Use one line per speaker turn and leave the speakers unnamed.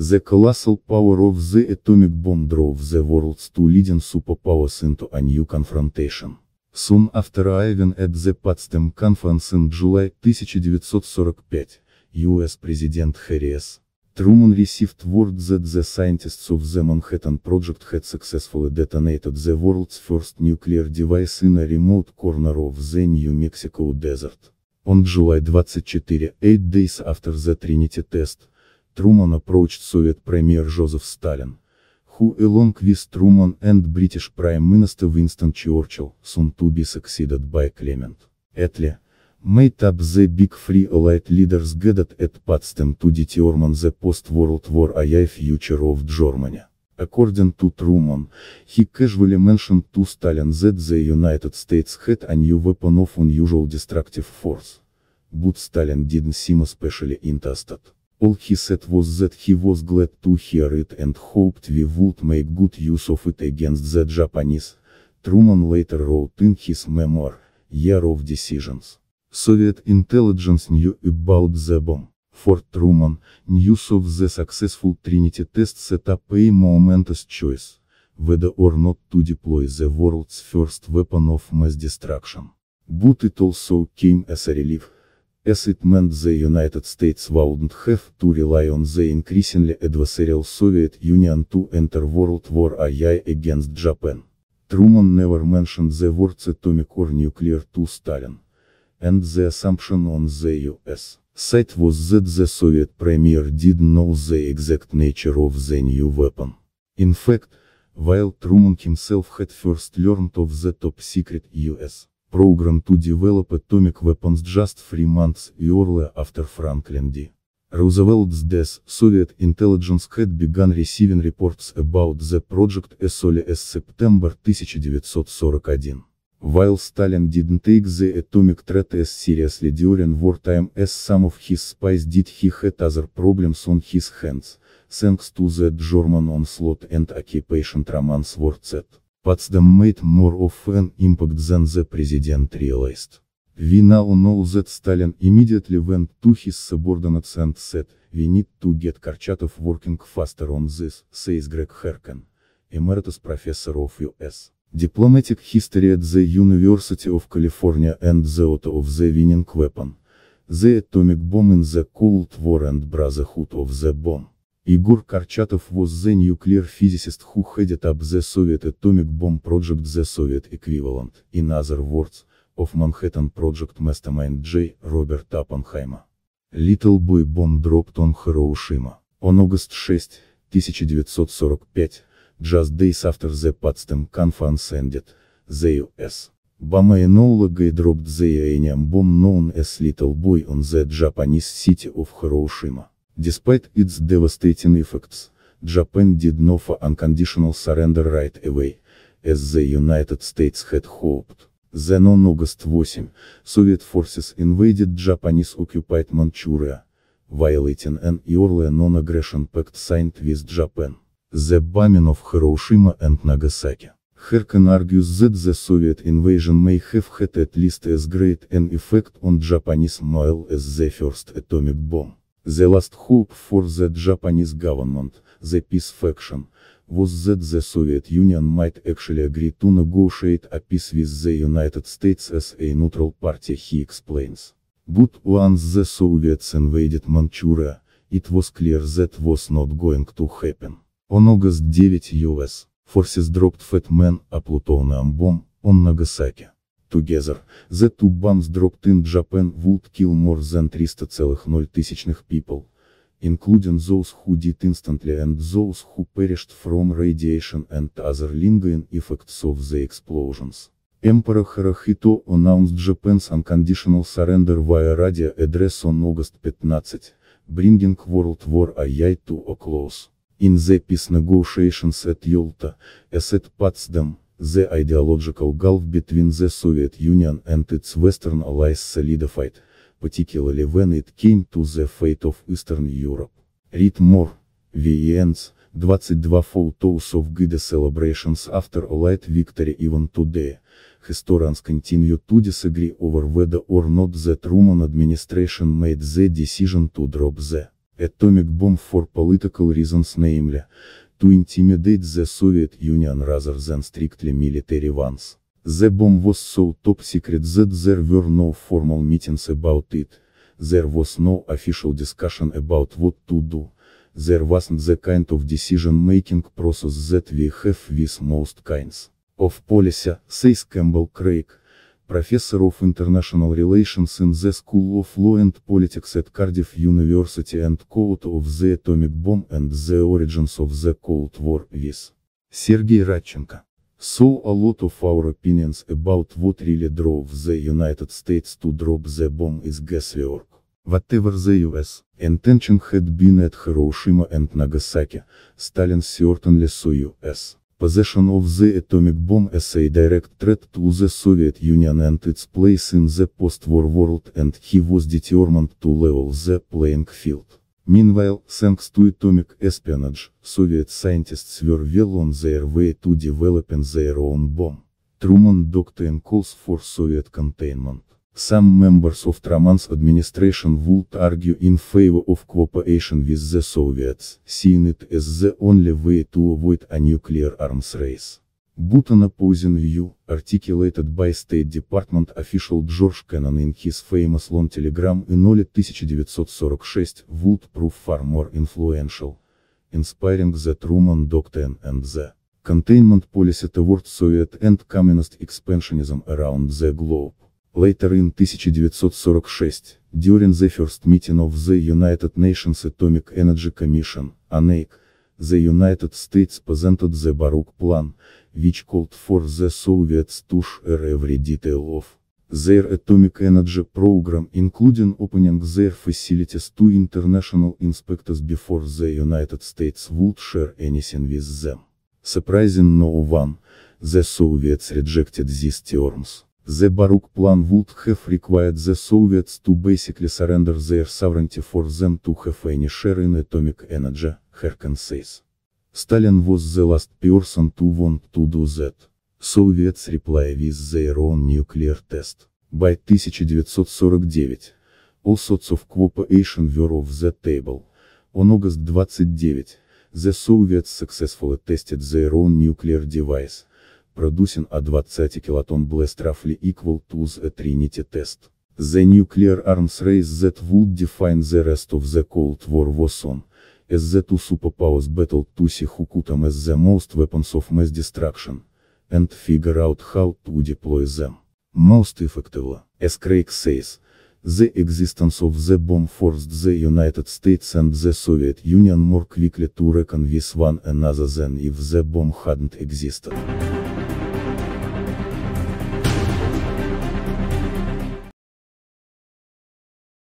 The colossal power of the atomic bomb drove the world's two leading superpowers into a new confrontation. Soon after arriving at the Potsdam Conference in July 1945, US President Harry S. Truman received word that the scientists of the Manhattan Project had successfully detonated the world's first nuclear device in a remote corner of the New Mexico desert. On July 24, eight days after the Trinity test, Трумана прочь Совет премьер Жозеф Сталин. Who along with Truman and British Prime Minister Winston Churchill, soon to be succeeded by Clement. Attlee, made up the big three allied leaders gathered at Potsdam to determine the post-World War II future of Germany. According to Truman, he casually mentioned to Stalin that the United States had a new weapon of unusual destructive force. But Stalin didn't seem especially interested. All he said was that he was glad to hear it and hoped we would make good use of it against the Japanese. Truman later wrote in his memoir, Year of Decisions. Soviet intelligence knew about the bomb. For Truman, news of the successful Trinity test set up a momentous choice, whether or not to deploy the world's first weapon of mass destruction. But it also came as a relief as it meant the United States wouldn't have to rely on the increasingly adversarial Soviet Union to enter World War II against Japan. Truman never mentioned the words atomic or nuclear to Stalin. And the assumption on the US side was that the Soviet premier did know the exact nature of the new weapon. In fact, while Truman himself had first learned of the top secret US Program to develop atomic weapons just three months earlier after Franklin D. Roosevelt's death, Soviet intelligence had begun receiving reports about the project as early as September 1941. While Stalin didn't take the atomic threat as seriously during wartime as some of his spies did he had other problems on his hands, thanks to the German onslaught and occupation Roman's war set. them made more of an impact than the president realized. We now know that Stalin immediately went to his subordinates and said, we need to get Karchatov working faster on this, says Greg Herken, emeritus professor of U.S. Diplomatic History at the University of California and the author of the winning weapon, the atomic bomb in the Cold War and Brotherhood of the Bomb. Егор Корчатов was the nuclear physicist who headed up the Soviet atomic bomb project the Soviet equivalent, in other words, of Manhattan Project mastermind J. Robert Oppenheimer. Little Boy Bomb dropped on Hiroshima. On August 6, 1945, just days after the Potsdam Conference ended, the U.S. Bomb Enola dropped the uranium bomb known as Little Boy on the Japanese city of Hiroshima. Despite its devastating effects, Japan did not for unconditional surrender right away, as the United States had hoped. Then on August 8, Soviet forces invaded Japanese-occupied Manchuria, violating an earlier non-aggression pact signed with Japan. The bombing of Hiroshima and Nagasaki. Herkin argues that the Soviet invasion may have had at least as great an effect on Japanese morale as the first atomic bomb. The last hope for the Japanese government, the peace faction, was that the Soviet Union might actually agree to negotiate a peace with the United States as a neutral party, he explains. But once the Soviets invaded Manchuria, it was clear that was not going to happen. On August 9 US forces dropped Fat Man, a plutonium bomb, on Nagasaki. Together, the two bombs dropped in Japan would kill more than 300,000 people, including those who did instantly and those who perished from radiation and other lingering effects of the explosions. Emperor Hirohito announced Japan's unconditional surrender via radio address on August 15, bringing World War II to a close. In the peace negotiations at Yalta, as it Potsdam, the ideological gulf between the Soviet Union and its Western allies solidified, particularly when it came to the fate of Eastern Europe. Read more, VENs, 22 photos of Gide celebrations after light victory even today. Historians continue to disagree over whether or not the Truman administration made the decision to drop the atomic bomb for political reasons namely, to intimidate the Soviet Union rather than strictly military ones. The bomb was so top secret that there were no formal meetings about it, there was no official discussion about what to do, there wasn't the kind of decision-making process that we have with most kinds of policy, says Campbell Craig, Professor of International Relations in the School of Law and Politics at Cardiff University and Court of the Atomic Bomb and the Origins of the Cold War with Сергей Радченко. So a lot of our opinions about what really drove the United States to drop the bomb is guesswork. Whatever the US intention had been at Hiroshima and Nagasaki, Stalin certainly saw US possession of the atomic bomb as a direct threat to the Soviet Union and its place in the post-war world and he was determined to level the playing field. Meanwhile, thanks to atomic espionage, Soviet scientists were well on their way to developing their own bomb. Truman Doctrine calls for Soviet containment. Some members of Truman's administration would argue in favor of cooperation with the Soviets, seeing it as the only way to avoid a nuclear arms race. But an opposing view, articulated by State Department official George Kennan in his famous long telegram in early 1946, would prove far more influential, inspiring the Truman Doctrine and the containment policy toward Soviet and communist expansionism around the globe. Later in 1946, during the first meeting of the United Nations Atomic Energy Commission, ANEC, the United States presented the Baruch Plan, which called for the Soviets to share every detail of their atomic energy program including opening their facilities to international inspectors before the United States would share anything with them. Surprising no one, the Soviets rejected these terms. The Baruch plan would have required the Soviets to basically surrender their sovereignty for them to have any share in atomic energy, Herkan says. Stalin was the last person to want to do that. Soviets reply with their own nuclear test. By 1949, all sorts of cooperation were off the table. On August 29, the Soviets successfully tested their own nuclear device, producing a 20 kiloton blast roughly equal to the Trinity test. The nuclear arms race that would define the rest of the Cold War was on, as the two superpowers battled to see who could amass the most weapons of mass destruction, and figure out how to deploy them. Most effectively, as Craig says, the existence of the bomb forced the United States and the Soviet Union more quickly to reckon with one another than if the bomb hadn't existed.